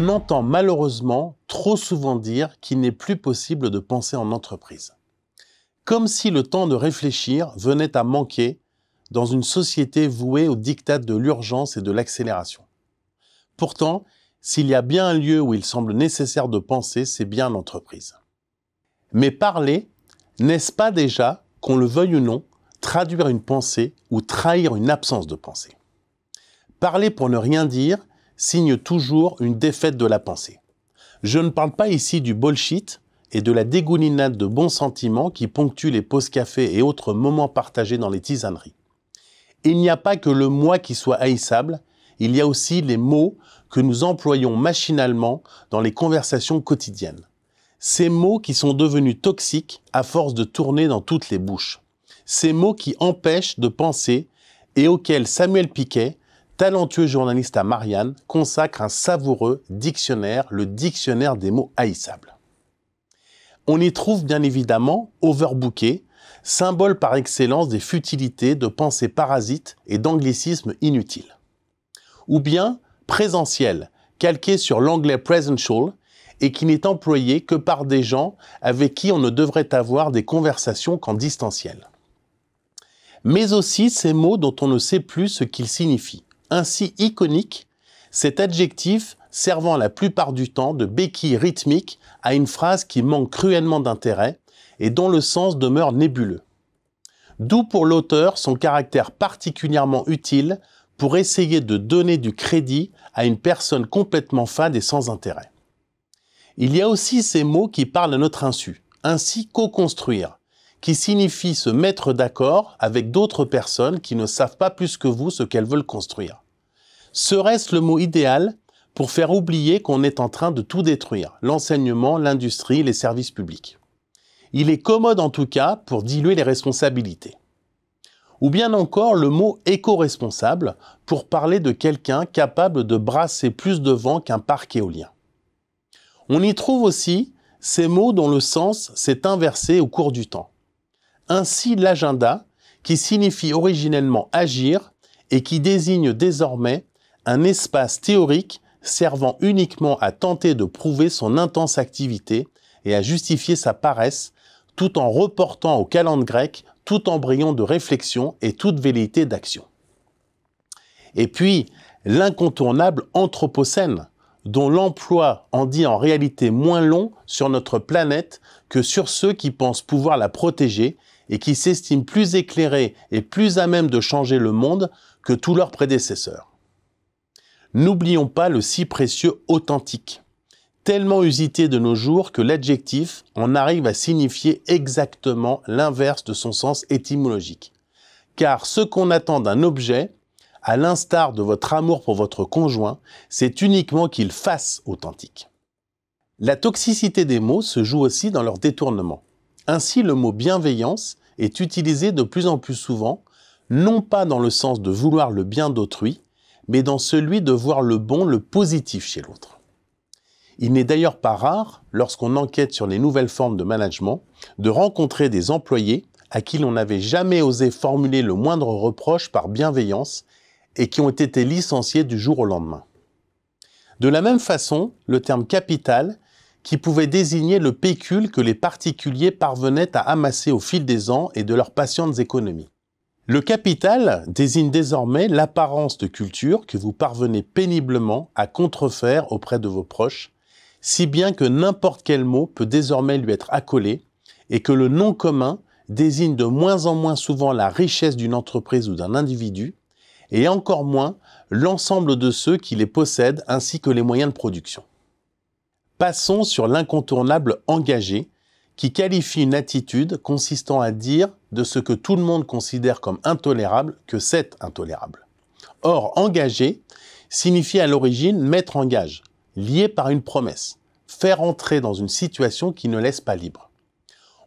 on entend malheureusement trop souvent dire qu'il n'est plus possible de penser en entreprise. Comme si le temps de réfléchir venait à manquer dans une société vouée au diktat de l'urgence et de l'accélération. Pourtant, s'il y a bien un lieu où il semble nécessaire de penser, c'est bien l'entreprise. Mais parler, n'est-ce pas déjà, qu'on le veuille ou non, traduire une pensée ou trahir une absence de pensée Parler pour ne rien dire, signe toujours une défaite de la pensée. Je ne parle pas ici du bullshit et de la dégoulinade de bons sentiments qui ponctuent les pauses café et autres moments partagés dans les tisaneries. Il n'y a pas que le moi qui soit haïssable, il y a aussi les mots que nous employons machinalement dans les conversations quotidiennes. Ces mots qui sont devenus toxiques à force de tourner dans toutes les bouches. Ces mots qui empêchent de penser et auxquels Samuel Piquet, talentueux journaliste à Marianne consacre un savoureux dictionnaire, le dictionnaire des mots haïssables. On y trouve bien évidemment overbooké, symbole par excellence des futilités, de pensées parasites et d'anglicismes inutiles. Ou bien présentiel, calqué sur l'anglais presential et qui n'est employé que par des gens avec qui on ne devrait avoir des conversations qu'en distanciel. Mais aussi ces mots dont on ne sait plus ce qu'ils signifient ainsi iconique, cet adjectif servant la plupart du temps de béquille rythmique à une phrase qui manque cruellement d'intérêt et dont le sens demeure nébuleux. D'où pour l'auteur son caractère particulièrement utile pour essayer de donner du crédit à une personne complètement fade et sans intérêt. Il y a aussi ces mots qui parlent à notre insu, ainsi co-construire, qui signifie se mettre d'accord avec d'autres personnes qui ne savent pas plus que vous ce qu'elles veulent construire. Serait-ce le mot idéal pour faire oublier qu'on est en train de tout détruire, l'enseignement, l'industrie, les services publics Il est commode en tout cas pour diluer les responsabilités. Ou bien encore le mot éco-responsable pour parler de quelqu'un capable de brasser plus de vent qu'un parc éolien. On y trouve aussi ces mots dont le sens s'est inversé au cours du temps ainsi l'agenda, qui signifie originellement agir et qui désigne désormais un espace théorique servant uniquement à tenter de prouver son intense activité et à justifier sa paresse, tout en reportant au calendrier grec tout embryon de réflexion et toute velléité d'action. Et puis, l'incontournable Anthropocène, dont l'emploi en dit en réalité moins long sur notre planète que sur ceux qui pensent pouvoir la protéger et qui s'estiment plus éclairés et plus à même de changer le monde que tous leurs prédécesseurs. N'oublions pas le si précieux authentique, tellement usité de nos jours que l'adjectif en arrive à signifier exactement l'inverse de son sens étymologique. Car ce qu'on attend d'un objet, à l'instar de votre amour pour votre conjoint, c'est uniquement qu'il fasse authentique. La toxicité des mots se joue aussi dans leur détournement. Ainsi, le mot bienveillance est utilisé de plus en plus souvent, non pas dans le sens de vouloir le bien d'autrui, mais dans celui de voir le bon, le positif chez l'autre. Il n'est d'ailleurs pas rare, lorsqu'on enquête sur les nouvelles formes de management, de rencontrer des employés à qui l'on n'avait jamais osé formuler le moindre reproche par bienveillance et qui ont été licenciés du jour au lendemain. De la même façon, le terme capital qui pouvait désigner le pécule que les particuliers parvenaient à amasser au fil des ans et de leurs patientes économies. Le capital désigne désormais l'apparence de culture que vous parvenez péniblement à contrefaire auprès de vos proches, si bien que n'importe quel mot peut désormais lui être accolé et que le nom commun désigne de moins en moins souvent la richesse d'une entreprise ou d'un individu, et encore moins l'ensemble de ceux qui les possèdent ainsi que les moyens de production. Passons sur l'incontournable engagé, qui qualifie une attitude consistant à dire de ce que tout le monde considère comme intolérable que c'est intolérable. Or, engager signifie à l'origine mettre en gage, lié par une promesse, faire entrer dans une situation qui ne laisse pas libre.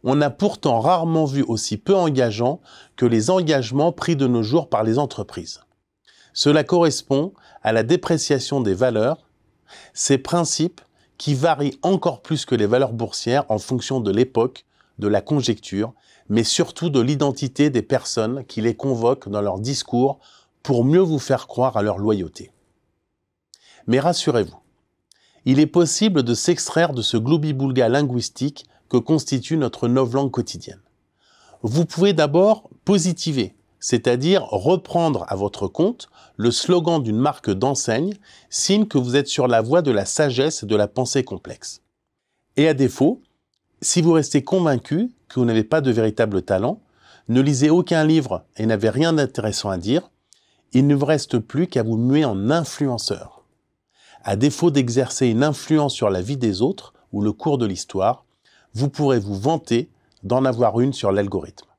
On a pourtant rarement vu aussi peu engageant que les engagements pris de nos jours par les entreprises. Cela correspond à la dépréciation des valeurs, ces principes qui varient encore plus que les valeurs boursières en fonction de l'époque, de la conjecture, mais surtout de l'identité des personnes qui les convoquent dans leurs discours pour mieux vous faire croire à leur loyauté. Mais rassurez-vous, il est possible de s'extraire de ce globi boulga linguistique que constitue notre novlangue quotidienne. Vous pouvez d'abord positiver, c'est-à-dire reprendre à votre compte le slogan d'une marque d'enseigne, signe que vous êtes sur la voie de la sagesse et de la pensée complexe. Et à défaut, si vous restez convaincu que vous n'avez pas de véritable talent, ne lisez aucun livre et n'avez rien d'intéressant à dire, il ne vous reste plus qu'à vous muer en influenceur. À défaut d'exercer une influence sur la vie des autres ou le cours de l'histoire, vous pourrez vous vanter d'en avoir une sur l'algorithme.